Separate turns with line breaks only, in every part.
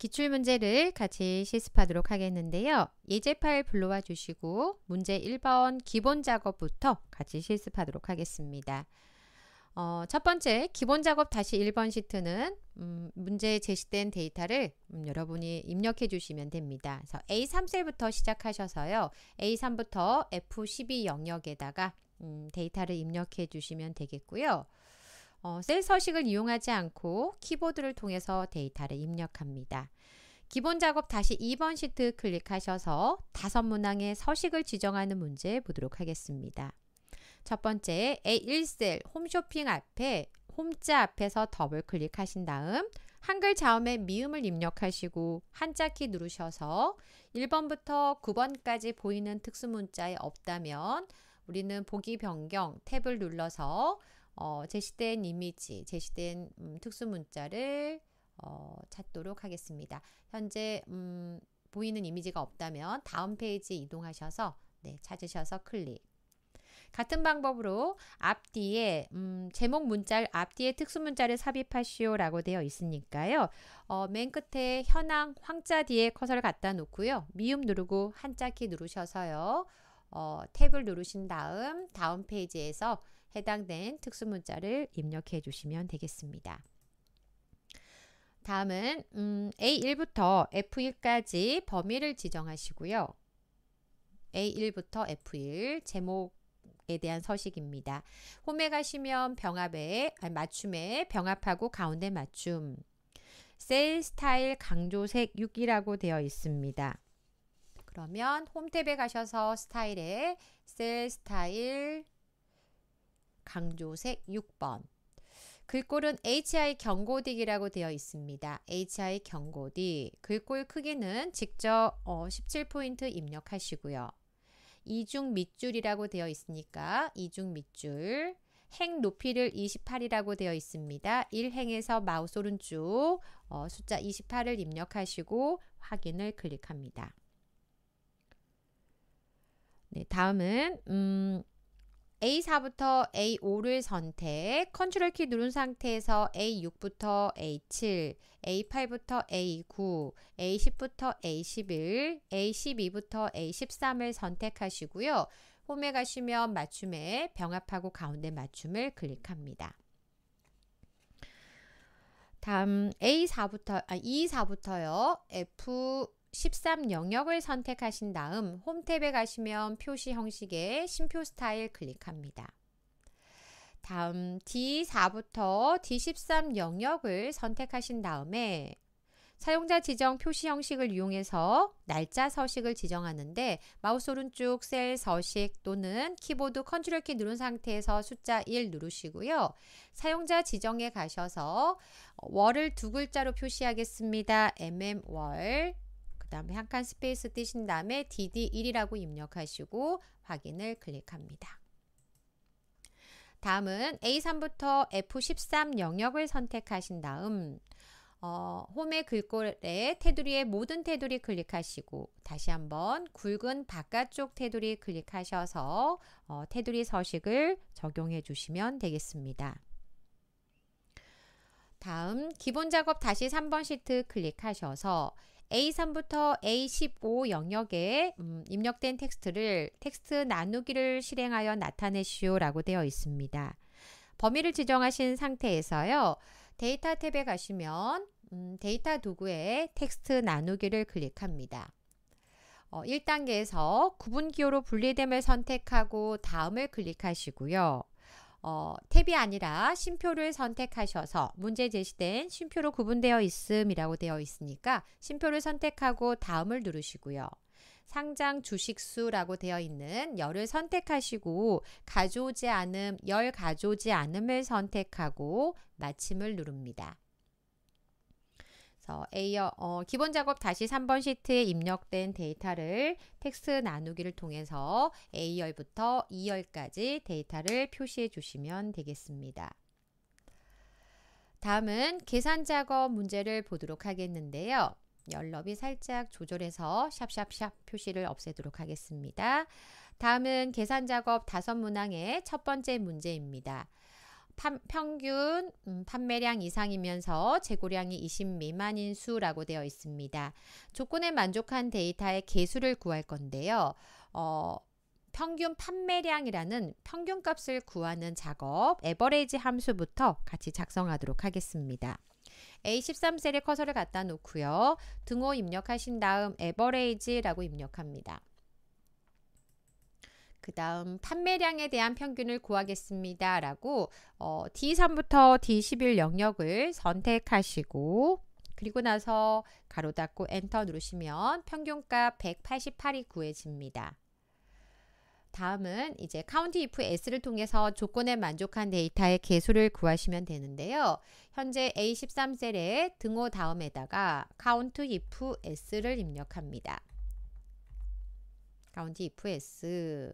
기출 문제를 같이 실습하도록 하겠는데요. 예제 파일 불러와 주시고 문제 1번 기본 작업부터 같이 실습하도록 하겠습니다. 어, 첫 번째 기본 작업 다시 1번 시트는 음, 문제에 제시된 데이터를 음, 여러분이 입력해 주시면 됩니다. 그래서 A3셀부터 시작하셔서요. A3부터 F12 영역에다가 음, 데이터를 입력해 주시면 되겠고요. 어, 셀 서식을 이용하지 않고 키보드를 통해서 데이터를 입력합니다. 기본 작업 다시 2번 시트 클릭하셔서 다섯 문항의 서식을 지정하는 문제 보도록 하겠습니다. 첫 번째 A1셀 홈쇼핑 앞에 홈자 앞에서 더블 클릭하신 다음 한글 자음의 미음을 입력하시고 한자키 누르셔서 1번부터 9번까지 보이는 특수문자에 없다면 우리는 보기 변경 탭을 눌러서 어, 제시된 이미지, 제시된 음, 특수 문자를 어, 찾도록 하겠습니다. 현재 음, 보이는 이미지가 없다면 다음 페이지에 이동하셔서 네, 찾으셔서 클릭. 같은 방법으로 앞뒤에 음, 제목 문자 앞뒤에 특수 문자를 삽입하시오라고 되어 있으니까요. 어, 맨 끝에 현황 황자 뒤에 커서를 갖다 놓고요. 미음 누르고 한자 키 누르셔서요. 어, 탭을 누르신 다음 다음 페이지에서 해당된 특수문자를 입력해 주시면 되겠습니다. 다음은 음, A1부터 F1까지 범위를 지정하시고요. A1부터 F1 제목에 대한 서식입니다. 홈에 가시면 병합에 아니, 맞춤에 병합하고 가운데 맞춤 셀 스타일 강조색 6이라고 되어 있습니다. 그러면 홈 탭에 가셔서 스타일에 셀 스타일 강조색 6번. 글꼴은 HI 경고딕이라고 되어 있습니다. HI 경고딕. 글꼴 크기는 직접 어, 17포인트 입력하시고요. 이중 밑줄이라고 되어 있으니까 이중 밑줄. 행 높이를 28이라고 되어 있습니다. 1행에서 마우스 오른쪽 어, 숫자 28을 입력하시고 확인을 클릭합니다. 네, 다음은 음, A4부터 A5를 선택, 컨트롤 키 누른 상태에서 A6부터 A7, A8부터 A9, A10부터 A11, A12부터 A13을 선택하시고요. 홈에 가시면 맞춤에 병합하고 가운데 맞춤을 클릭합니다. 다음 A4부터 아, E4부터요. F 13 영역을 선택하신 다음 홈탭에 가시면 표시 형식의 심표 스타일 클릭합니다. 다음 D4부터 D13 영역을 선택하신 다음에 사용자 지정 표시 형식을 이용해서 날짜 서식을 지정하는데 마우스 오른쪽 셀 서식 또는 키보드 컨트롤 키 누른 상태에서 숫자 1 누르시고요. 사용자 지정에 가셔서 월을 두 글자로 표시하겠습니다. mm월 그 다음에 약간 스페이스 뜨신 다음에 DD1이라고 입력하시고 확인을 클릭합니다. 다음은 A3부터 F13 영역을 선택하신 다음 어, 홈의 글꼴에 테두리의 모든 테두리 클릭하시고 다시 한번 굵은 바깥쪽 테두리 클릭하셔서 어, 테두리 서식을 적용해 주시면 되겠습니다. 다음 기본 작업 다시 3번 시트 클릭하셔서 A3부터 A15 영역에 음, 입력된 텍스트를 텍스트 나누기를 실행하여 나타내시오라고 되어 있습니다. 범위를 지정하신 상태에서요. 데이터 탭에 가시면 음, 데이터 도구에 텍스트 나누기를 클릭합니다. 어, 1단계에서 구분 기호로 분리됨을 선택하고 다음을 클릭하시고요. 어, 탭이 아니라 심표를 선택하셔서 문제 제시된 심표로 구분되어 있음이라고 되어 있으니까 심표를 선택하고 다음을 누르시고요. 상장 주식수라고 되어 있는 열을 선택하시고 가져오지 않음, 열 가져오지 않음을 선택하고 마침을 누릅니다. 그래서 A어 어, 기본 작업 다시 3번 시트에 입력된 데이터를 텍스트 나누기를 통해서 A열부터 2열까지 데이터를 표시해 주시면 되겠습니다. 다음은 계산 작업 문제를 보도록 하겠는데요. 연럽이 살짝 조절해서 샵샵샵 표시를 없애도록 하겠습니다. 다음은 계산 작업 다섯 문항의 첫 번째 문제입니다. 평균 음, 판매량 이상이면서 재고량이 20 미만인 수라고 되어 있습니다. 조건에 만족한 데이터의 개수를 구할 건데요. 어, 평균 판매량이라는 평균값을 구하는 작업 에버레이지 함수부터 같이 작성하도록 하겠습니다. A13셀에 커서를 갖다 놓고요. 등호 입력하신 다음 에버레이지라고 입력합니다. 그 다음 판매량에 대한 평균을 구하겠습니다. 라고 어, D3부터 D11 영역을 선택하시고 그리고 나서 가로 닫고 엔터 누르시면 평균값 188이 구해집니다. 다음은 이제 카운티 if s를 통해서 조건에 만족한 데이터의 개수를 구하시면 되는데요. 현재 A13셀에 등호 다음에다가 c o u if s를 입력합니다. c o u if s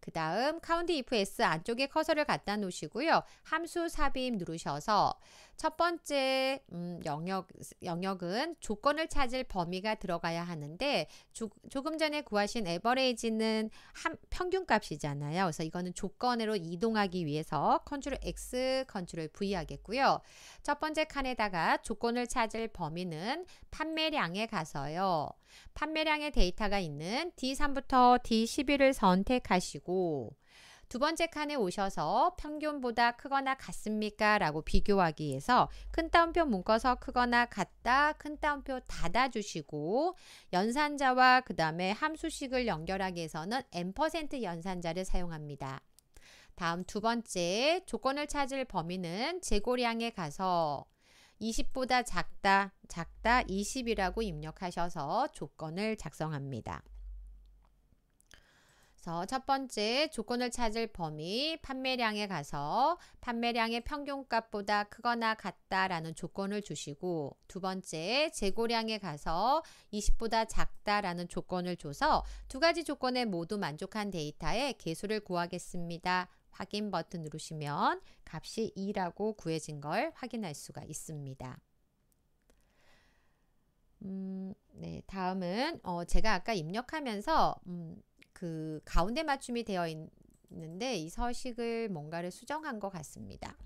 그 다음 카운티 if s 안쪽에 커서를 갖다 놓으시고요. 함수 삽입 누르셔서 첫 번째 음, 영역, 영역은 조건을 찾을 범위가 들어가야 하는데 조, 조금 전에 구하신 에버레이지는 함, 평균값이잖아요. 그래서 이거는 조건으로 이동하기 위해서 컨트롤 X, 컨트롤 V 하겠고요. 첫 번째 칸에다가 조건을 찾을 범위는 판매량에 가서요. 판매량의 데이터가 있는 D3부터 D11을 선택하시고 두 번째 칸에 오셔서 평균보다 크거나 같습니까? 라고 비교하기 위해서 큰 따옴표 묶어서 크거나 같다, 큰 따옴표 닫아주시고 연산자와 그 다음에 함수식을 연결하기 위해서는 n% 연산자를 사용합니다. 다음 두 번째 조건을 찾을 범위는 재고량에 가서 20보다 작다, 작다 20이라고 입력하셔서 조건을 작성합니다. 첫 번째 조건을 찾을 범위 판매량에 가서 판매량의 평균값보다 크거나 같다라는 조건을 주시고 두 번째 재고량에 가서 20보다 작다라는 조건을 줘서 두 가지 조건에 모두 만족한 데이터의 개수를 구하겠습니다. 확인 버튼 누르시면 값이 2라고 구해진 걸 확인할 수가 있습니다. 음, 네, 다음은 어, 제가 아까 입력하면서 음, 그 가운데 맞춤이 되어 있는데 이 서식을 뭔가를 수정한 것 같습니다.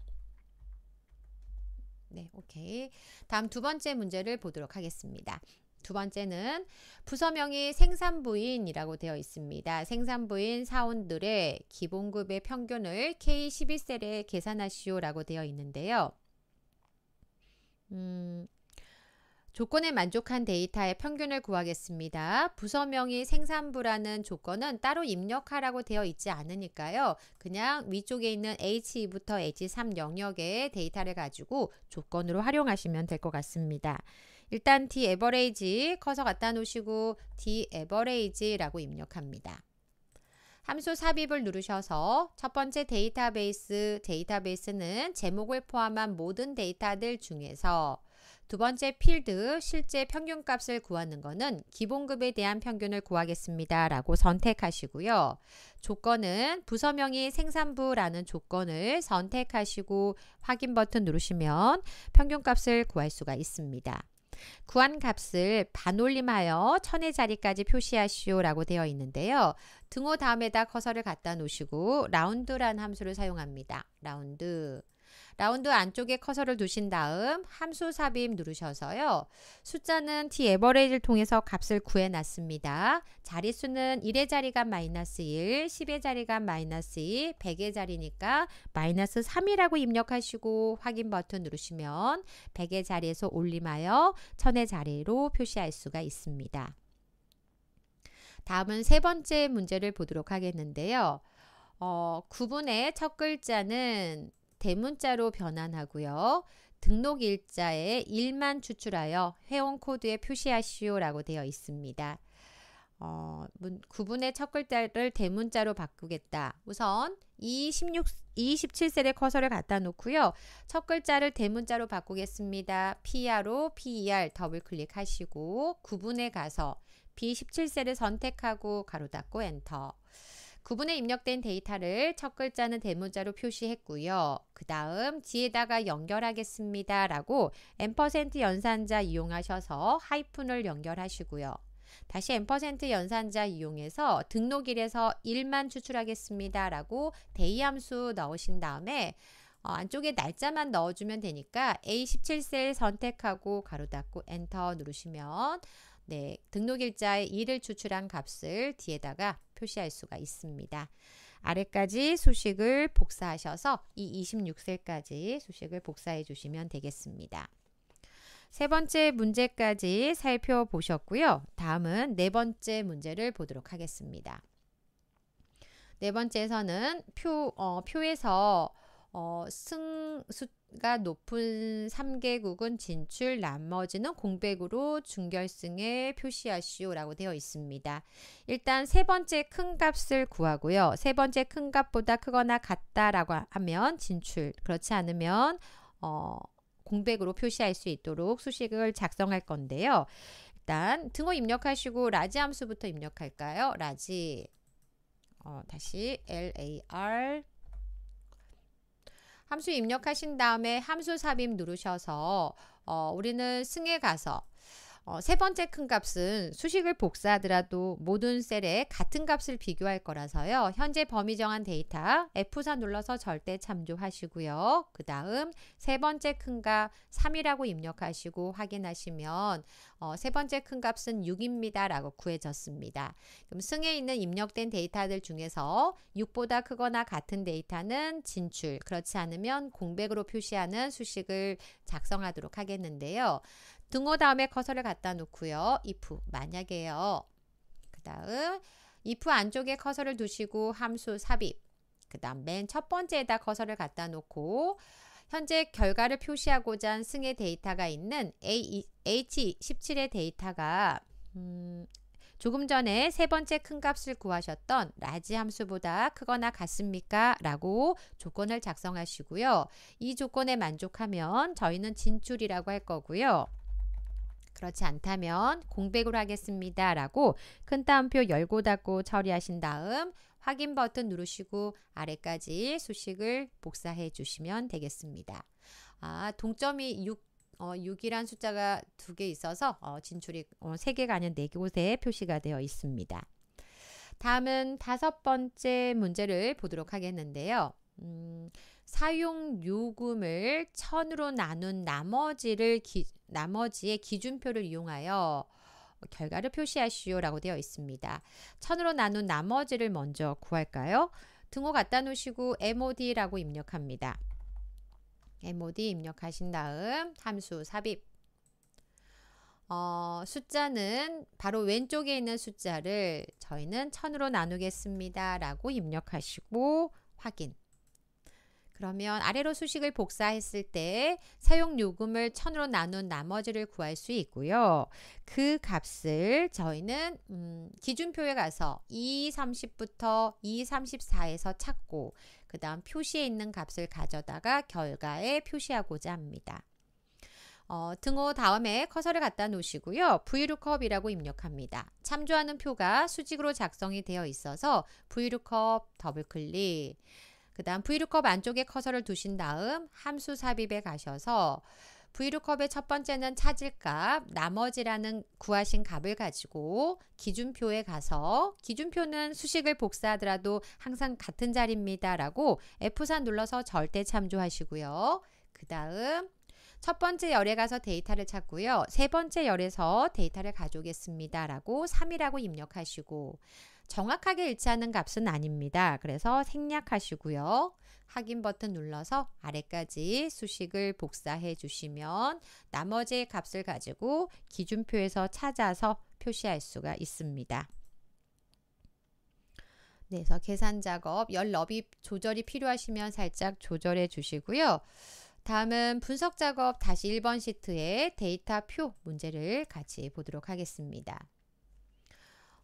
네, 오케이. 다음 두 번째 문제를 보도록 하겠습니다. 두 번째는 부서명이 생산부인이라고 되어 있습니다. 생산부인 사원들의 기본급의 평균을 K11셀에 계산하시오라고 되어 있는데요. 음, 조건에 만족한 데이터의 평균을 구하겠습니다. 부서명이 생산부라는 조건은 따로 입력하라고 되어 있지 않으니까요. 그냥 위쪽에 있는 H2부터 H3 영역의 데이터를 가지고 조건으로 활용하시면 될 것 같습니다. 일단 D average 커서 갖다 놓으시고 D average라고 입력합니다. 함수 삽입을 누르셔서 첫 번째 데이터베이스, 데이터베이스는 제목을 포함한 모든 데이터들 중에서 두 번째 필드, 실제 평균값을 구하는 것은 기본급에 대한 평균을 구하겠습니다. 라고 선택하시고요. 조건은 부서명이 생산부라는 조건을 선택하시고 확인 버튼 누르시면 평균값을 구할 수가 있습니다. 구한 값을 반올림하여 천의 자리까지 표시하시오라고 되어 있는데요. 등호 다음에다 커서를 갖다 놓으시고 라운드란 함수를 사용합니다. 라운드 라운드 안쪽에 커서를 두신 다음 함수 삽입 누르셔서요. 숫자는 t 에버레이지를 통해서 값을 구해놨습니다. 자리수는 1의 자리가 마이너스 1, 10의 자리가 마이너스 2, 100의 자리니까 마이너스 3이라고 입력하시고 확인 버튼 누르시면 100의 자리에서 올림하여 1000의 자리로 표시할 수가 있습니다. 다음은 세 번째 문제를 보도록 하겠는데요. 어, 구분의 첫 글자는 대문자로 변환하고요. 등록 일자에 1만 추출하여 회원 코드에 표시하시오라고 되어 있습니다. 어, 문, 구분의 첫 글자를 대문자로 바꾸겠다. 우선 이6이7셀에 커서를 갖다 놓고요. 첫 글자를 대문자로 바꾸겠습니다. PR로 PER 더블 클릭하시고 구분에 가서 B17셀을 선택하고 가로 닫고 엔터. 구분에 입력된 데이터를 첫 글자는 대문자로 표시했고요. 그 다음 뒤에다가 연결하겠습니다. 라고 n% 연산자 이용하셔서 하이픈을 연결하시고요. 다시 n% 연산자 이용해서 등록일에서 1만 추출하겠습니다. 라고 데이 함수 넣으신 다음에 어, 안쪽에 날짜만 넣어주면 되니까 A17셀 선택하고 가로 닫고 엔터 누르시면 네, 등록일자의 1을 추출한 값을 뒤에다가 표시할 수가 있습니다. 아래까지 수식을 복사하셔서 이 26셀까지 수식을 복사해 주시면 되겠습니다. 세 번째 문제까지 살펴보셨고요. 다음은 네 번째 문제를 보도록 하겠습니다. 네 번째에서는 표, 어, 표에서 어, 승수가 높은 3개국은 진출, 나머지는 공백으로 준결승에 표시하시오라고 되어 있습니다. 일단 세 번째 큰 값을 구하고요. 세 번째 큰 값보다 크거나 같다라고 하면 진출, 그렇지 않으면 어, 공백으로 표시할 수 있도록 수식을 작성할 건데요. 일단 등호 입력하시고 라지 함수부터 입력할까요? 라지 어, 다시 lar 함수 입력하신 다음에 함수 삽입 누르셔서 어, 우리는 승에 가서 어, 세 번째 큰 값은 수식을 복사하더라도 모든 셀에 같은 값을 비교할 거라서요. 현재 범위 정한 데이터 F4 눌러서 절대 참조하시고요. 그 다음 세 번째 큰 값 3이라고 입력하시고 확인하시면 어, 세 번째 큰 값은 6입니다. 라고 구해졌습니다. 그럼 승에 있는 입력된 데이터들 중에서 6보다 크거나 같은 데이터는 진출, 그렇지 않으면 공백으로 표시하는 수식을 작성하도록 하겠는데요. 등호 다음에 커서를 갖다 놓고요. if 만약에요. 그 다음 if 안쪽에 커서를 두시고 함수 삽입 그 다음 맨 첫 번째에다 커서를 갖다 놓고 현재 결과를 표시하고자 한 승의 데이터가 있는 A, e, H17의 데이터가 음, 조금 전에 세 번째 큰 값을 구하셨던 라지 함수보다 크거나 같습니까? 라고 조건을 작성하시고요. 이 조건에 만족하면 저희는 진출이라고 할 거고요. 그렇지 않다면 공백으로 하겠습니다. 라고 큰 따옴표 열고 닫고 처리하신 다음 확인 버튼 누르시고 아래까지 수식을 복사해 주시면 되겠습니다. 아, 동점이 6, 어, 6이란 숫자가 두 개 있어서 어, 진출이 어, 3개가 아닌 4곳에 표시가 되어 있습니다. 다음은 다섯 번째 문제를 보도록 하겠는데요. 음, 사용 요금을 천으로 나눈 나머지를 기, 나머지의 기준표를 이용하여 결과를 표시하시오라고 되어 있습니다. 천으로 나눈 나머지를 먼저 구할까요? 등호 갖다 놓으시고 MOD라고 입력합니다. MOD 입력하신 다음 함수 삽입 어, 숫자는 바로 왼쪽에 있는 숫자를 저희는 천으로 나누겠습니다. 라고 입력하시고 확인 그러면 아래로 수식을 복사했을 때 사용 요금을 1 0 0 0으로 나눈 나머지를 구할 수 있고요. 그 값을 저희는 음, 기준표에 가서 230부터 234에서 찾고 그 다음 표시에 있는 값을 가져다가 결과에 표시하고자 합니다. 어, 등호 다음에 커서를 갖다 놓으시고요. VLOOKUP이라고 입력합니다. 참조하는 표가 수직으로 작성이 되어 있어서 VLOOKUP 더블클릭 그 다음 Vlu컵 안쪽에 커서를 두신 다음 함수 삽입에 가셔서 Vlu컵의 첫 번째는 찾을값, 나머지라는 구하신 값을 가지고 기준표에 가서 기준표는 수식을 복사하더라도 항상 같은 자리입니다. 라고 F4 눌러서 절대 참조하시고요. 그 다음 첫 번째 열에 가서 데이터를 찾고요. 세 번째 열에서 데이터를 가져오겠습니다. 라고 3이라고 입력하시고 정확하게 일치하는 값은 아닙니다. 그래서 생략하시고요. 확인 버튼 눌러서 아래까지 수식을 복사해 주시면 나머지 값을 가지고 기준표에서 찾아서 표시할 수가 있습니다. 네, 그래서 계산 작업, 열 너비 조절이 필요하시면 살짝 조절해 주시고요. 다음은 분석 작업 다시 1번 시트에 데이터 표 문제를 같이 보도록 하겠습니다.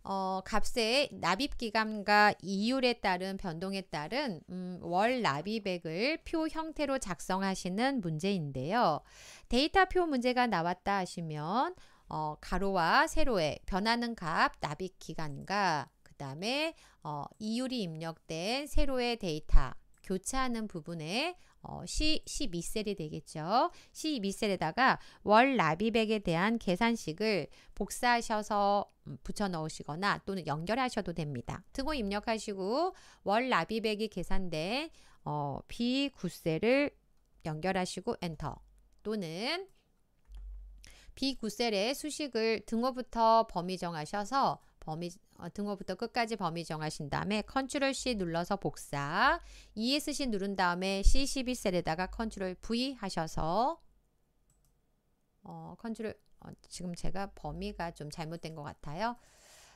어, 값의 납입 기간과 이율에 따른 변동에 따른 음, 월 납입액을 표 형태로 작성하시는 문제인데요. 데이터표 문제가 나왔다 하시면 어, 가로와 세로의 변하는 값 납입 기간과 그 다음에 어, 이율이 입력된 세로의 데이터 교차하는 부분에 어, C 12셀이 되겠죠. C12셀에다가 월 라비백에 대한 계산식을 복사하셔서 음, 붙여 넣으시거나 또는 연결하셔도 됩니다. 등호 입력하시고 월 라비백이 계산된 어, B9셀을 연결하시고 엔터 또는 B9셀의 수식을 등호부터 범위 정하셔서 범위 어, 등호부터 끝까지 범위 정하신 다음에 컨트롤 C 눌러서 복사 ESC 누른 다음에 C12셀에다가 컨트롤 V 하셔서 어, 컨트롤 어, 지금 제가 범위가 좀 잘못된 것 같아요.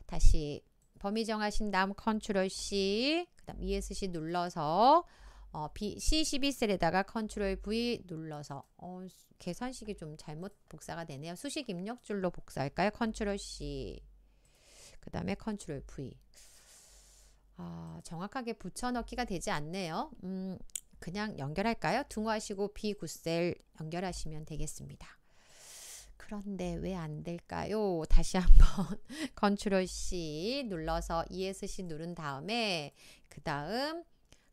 다시 범위 정하신 다음 컨트롤 C 그 다음 ESC 눌러서 어, B, C12셀에다가 컨트롤 V 눌러서 어, 계산식이 좀 잘못 복사가 되네요. 수식 입력줄로 복사할까요? 컨트롤 C 그 다음에 컨트롤 V. 아, 정확하게 붙여넣기가 되지 않네요. 음, 그냥 연결할까요? 둥하시고 B 구셀 연결하시면 되겠습니다. 그런데 왜 안 될까요? 다시 한번 컨트롤 C 눌러서 ESC 누른 다음에 그 다음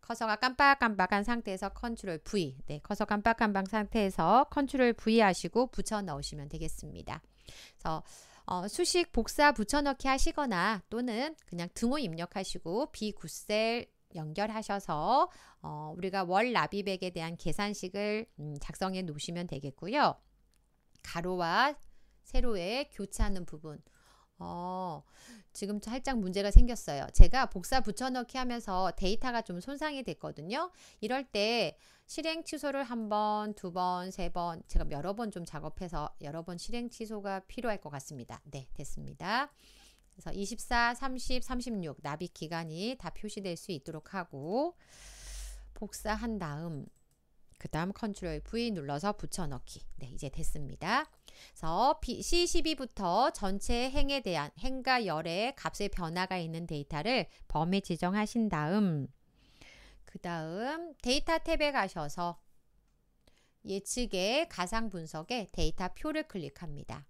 커서가 깜빡깜빡한 상태에서 컨트롤 V 네, 커서 깜빡깜빡 상태에서 컨트롤 V 하시고 붙여 넣으시면 되겠습니다. 그래서 어, 수식 복사 붙여넣기 하시거나 또는 그냥 등호 입력하시고 비구셀 연결하셔서 어, 우리가 월 라비백에 대한 계산식을 음, 작성해 놓으시면 되겠고요. 가로와 세로의 교차하는 부분 어, 지금 살짝 문제가 생겼어요. 제가 복사 붙여넣기 하면서 데이터가 좀 손상이 됐거든요. 이럴 때 실행 취소를 한 번, 두 번, 세 번, 제가 여러 번 좀 작업해서 여러 번 실행 취소가 필요할 것 같습니다. 네, 됐습니다. 그래서 24, 30, 36 나비 기간이 다 표시될 수 있도록 하고 복사한 다음 그 다음 컨트롤 V 눌러서 붙여넣기. 네, 이제 됐습니다. 그래서 C12부터 전체 행에 대한 행과 열의 값의 변화가 있는 데이터를 범위 지정하신 다음 그 다음 데이터 탭에 가셔서 예측의 가상 분석에 데이터 표를 클릭합니다.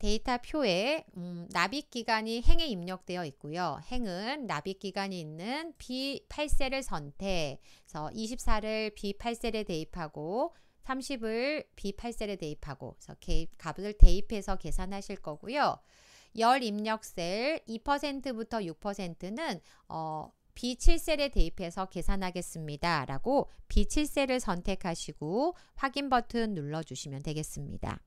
데이터 표에 음, 납입 기간이 행에 입력되어 있고요. 행은 납입 기간이 있는 B8셀을 선택, 그서 24를 B8셀에 대입하고 30을 B8셀에 대입하고 그래서 개입, 값을 대입해서 계산하실 거고요. 열 입력 셀 2%부터 6%는 어, B7셀에 대입해서 계산하겠습니다. 라고 B7셀을 선택하시고 확인 버튼 눌러주시면 되겠습니다.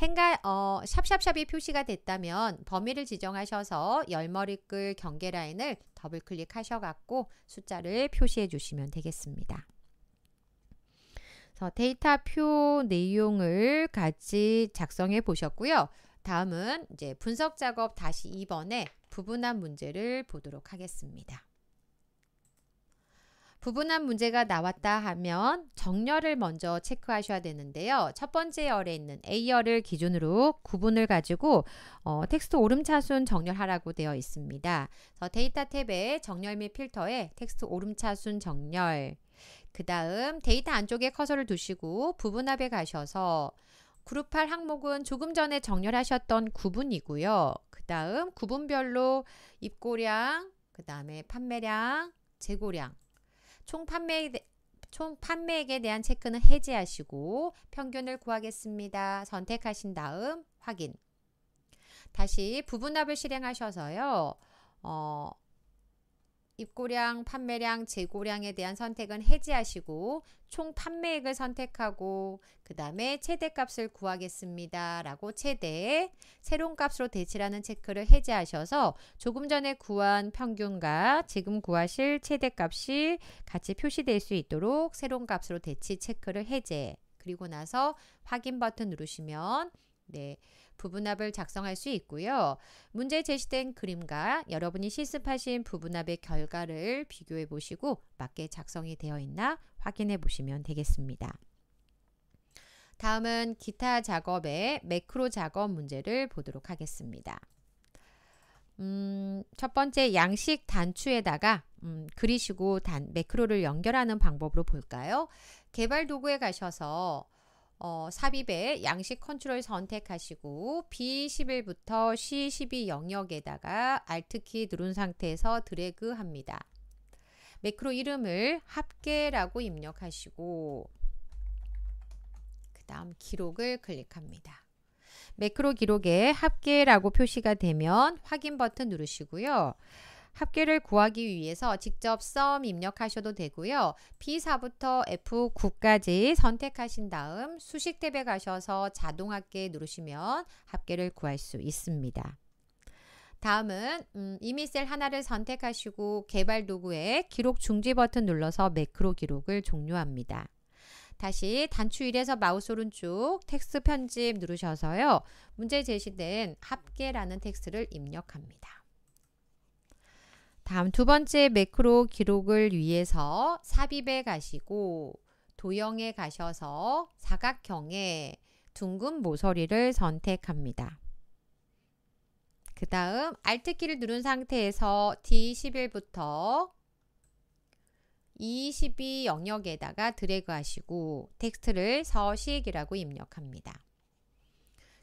행가 어, 샵샵샵이 표시가 됐다면 범위를 지정하셔서 열머리글 경계 라인을 더블 클릭하셔갖고 숫자를 표시해 주시면 되겠습니다. 그래서 데이터표 내용을 같이 작성해 보셨고요. 다음은 이제 분석 작업 다시 2번에 부분한 문제를 보도록 하겠습니다. 부분한 문제가 나왔다 하면 정렬을 먼저 체크하셔야 되는데요. 첫 번째 열에 있는 A열을 기준으로 구분을 가지고 어, 텍스트 오름차순 정렬하라고 되어 있습니다. 그래서 데이터 탭에 정렬 및 필터에 텍스트 오름차순 정렬 그 다음 데이터 안쪽에 커서를 두시고 부분합에 가셔서 그룹 8 항목은 조금 전에 정렬하셨던 구분이고요. 그 다음 구분별로 입고량, 그 다음에 판매량, 재고량 총판매총 판매액에 대한 체크는 해제하시고 평균을 구하겠습니다. 선택하신 다음 확인. 다시 부분합을 실행하셔서요. 어, 입고량, 판매량, 재고량에 대한 선택은 해지하시고 총 판매액을 선택하고 그 다음에 최대값을 구하겠습니다. 라고 최대, 새로운 값으로 대치라는 체크를 해지하셔서 조금 전에 구한 평균과 지금 구하실 최대값이 같이 표시될 수 있도록 새로운 값으로 대치 체크를 해제 그리고 나서 확인 버튼 누르시면 네 부분합을 작성할 수 있고요. 문제 제시된 그림과 여러분이 실습하신 부분합의 결과를 비교해 보시고 맞게 작성이 되어 있나 확인해 보시면 되겠습니다. 다음은 기타 작업의 매크로 작업 문제를 보도록 하겠습니다. 음, 첫 번째 양식 단추에다가 음, 그리시고 단, 매크로를 연결하는 방법으로 볼까요? 개발 도구에 가셔서 어, 삽입에 양식 컨트롤 선택하시고 B11부터 C12 영역에다가 Alt키 누른 상태에서 드래그 합니다. 매크로 이름을 합계라고 입력하시고 그 다음 기록을 클릭합니다. 매크로 기록에 합계라고 표시가 되면 확인 버튼 누르시고요. 합계를 구하기 위해서 직접 썸 입력하셔도 되고요. P4부터 F9까지 선택하신 다음 수식 탭에 가셔서 자동 합계 누르시면 합계를 구할 수 있습니다. 다음은 음, 이미 셀 하나를 선택하시고 개발 도구에 기록 중지 버튼 눌러서 매크로 기록을 종료합니다. 다시 단추 1에서 마우스 오른쪽 텍스트 편집 누르셔서요. 문제 제시된 합계라는 텍스트를 입력합니다. 다음 두 번째 매크로 기록을 위해서 삽입에 가시고 도형에 가셔서 사각형의 둥근 모서리를 선택합니다. 그 다음 Alt키를 누른 상태에서 D11부터 2 2 영역에다가 드래그 하시고 텍스트를 서식이라고 입력합니다.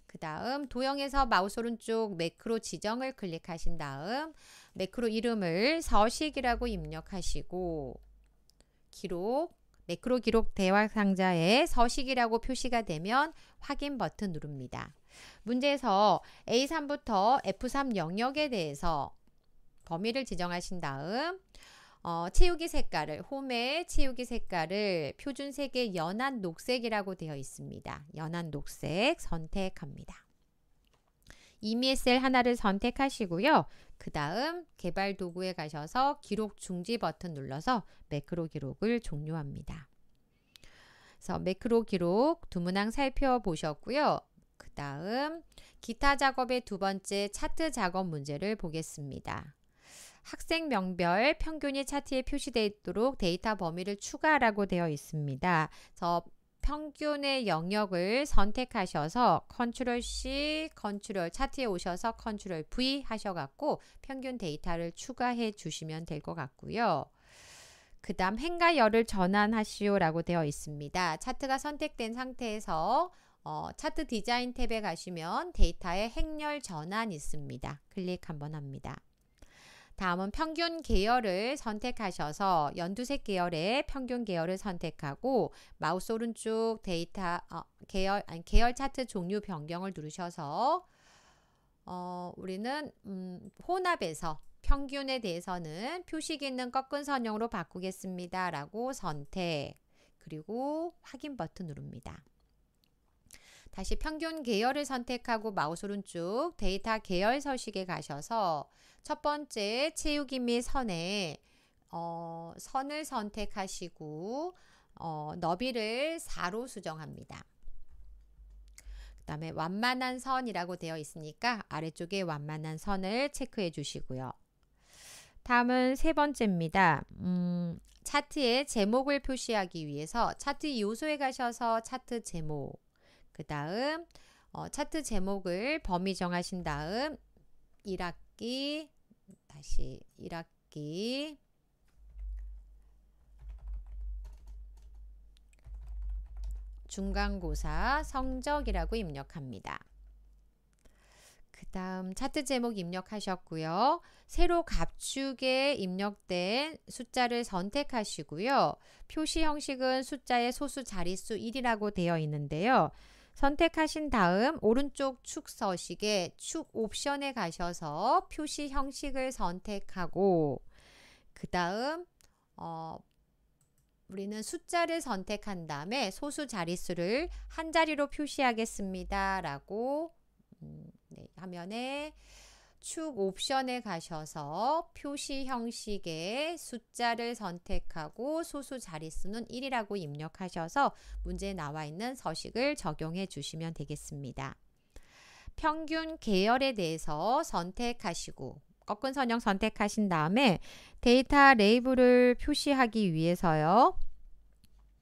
그 다음 도형에서 마우스 오른쪽 매크로 지정을 클릭하신 다음 매크로 이름을 서식이라고 입력하시고 기록 매크로 기록 대화 상자에 서식이라고 표시가 되면 확인 버튼 누릅니다. 문제에서 A3부터 F3 영역에 대해서 범위를 지정하신 다음 어, 채우기 색깔을 홈의 채우기 색깔을 표준색의 연한 녹색이라고 되어 있습니다. 연한 녹색 선택합니다. 이미 s l 하나를 선택하시고요. 그 다음 개발 도구에 가셔서 기록 중지 버튼 눌러서 매크로 기록을 종료합니다. 그래서 매크로 기록 두 문항 살펴보셨고요. 그 다음 기타 작업의 두 번째 차트 작업 문제를 보겠습니다. 학생 명별 평균이 차트에 표시되어 있도록 데이터 범위를 추가라고 하 되어 있습니다. 그래서 평균의 영역을 선택하셔서 컨트롤 C, 컨트롤 차트에 오셔서 컨트롤 V 하셔갖고 평균 데이터를 추가해 주시면 될 것 같고요. 그 다음 행과 열을 전환하시오 라고 되어 있습니다. 차트가 선택된 상태에서 어, 차트 디자인 탭에 가시면 데이터의 행렬 전환 있습니다. 클릭 한번 합니다. 다음은 평균 계열을 선택하셔서 연두색 계열의 평균 계열을 선택하고 마우스 오른쪽 데이터 어, 계열 아니 계열 차트 종류 변경을 누르셔서 어, 우리는 음, 혼합에서 평균에 대해서는 표식 있는 꺾은 선형으로 바꾸겠습니다. 라고 선택 그리고 확인 버튼 누릅니다. 다시 평균 계열을 선택하고 마우스 오른쪽 데이터 계열 서식에 가셔서 첫 번째 채우기 및 선에 어, 선을 선택하시고 어, 너비를 4로 수정합니다. 그 다음에 완만한 선이라고 되어 있으니까 아래쪽에 완만한 선을 체크해 주시고요. 다음은 세 번째입니다. 음, 차트의 제목을 표시하기 위해서 차트 요소에 가셔서 차트 제목 그 다음 어, 차트 제목을 범위 정하신 다음 1학기 다시 1학기 중간고사 성적이라고 입력합니다. 그 다음 차트 제목 입력하셨고요. 새로 값축에 입력된 숫자를 선택하시고요. 표시 형식은 숫자의 소수 자릿수 1이라고 되어 있는데요. 선택하신 다음 오른쪽 축 서식의 축 옵션에 가셔서 표시 형식을 선택하고 그 다음 어, 우리는 숫자를 선택한 다음에 소수 자릿수를 한 자리로 표시하겠습니다. 라고 음, 네, 화면에 축 옵션에 가셔서 표시 형식의 숫자를 선택하고 소수 자릿수는 1이라고 입력하셔서 문제에 나와 있는 서식을 적용해 주시면 되겠습니다. 평균 계열에 대해서 선택하시고 꺾은 선형 선택하신 다음에 데이터 레이블을 표시하기 위해서요.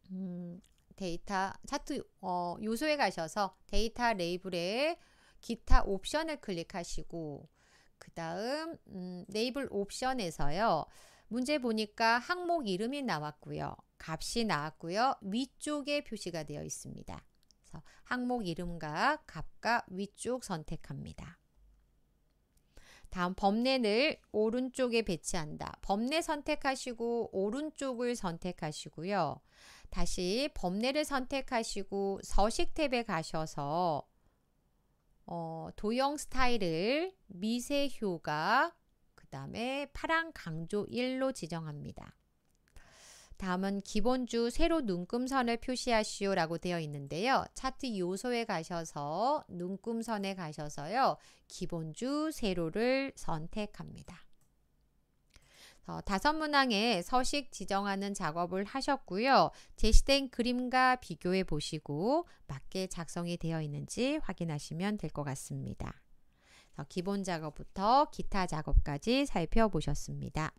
음, 데이터 차트 어, 요소에 가셔서 데이터 레이블에 기타 옵션을 클릭하시고 그 다음 음, 네이블 옵션에서요. 문제 보니까 항목 이름이 나왔고요. 값이 나왔고요. 위쪽에 표시가 되어 있습니다. 그래서 항목 이름과 값과 위쪽 선택합니다. 다음 범례를 오른쪽에 배치한다. 범례 선택하시고 오른쪽을 선택하시고요. 다시 범례를 선택하시고 서식 탭에 가셔서 어, 도형 스타일을 미세효과 그 다음에 파랑 강조 1로 지정합니다. 다음은 기본주 세로 눈금선을 표시하시오 라고 되어 있는데요. 차트 요소에 가셔서 눈금선에 가셔서요. 기본주 세로를 선택합니다. 어, 다섯 문항에 서식 지정하는 작업을 하셨고요. 제시된 그림과 비교해 보시고 맞게 작성이 되어 있는지 확인하시면 될 것 같습니다. 어, 기본 작업부터 기타 작업까지 살펴보셨습니다.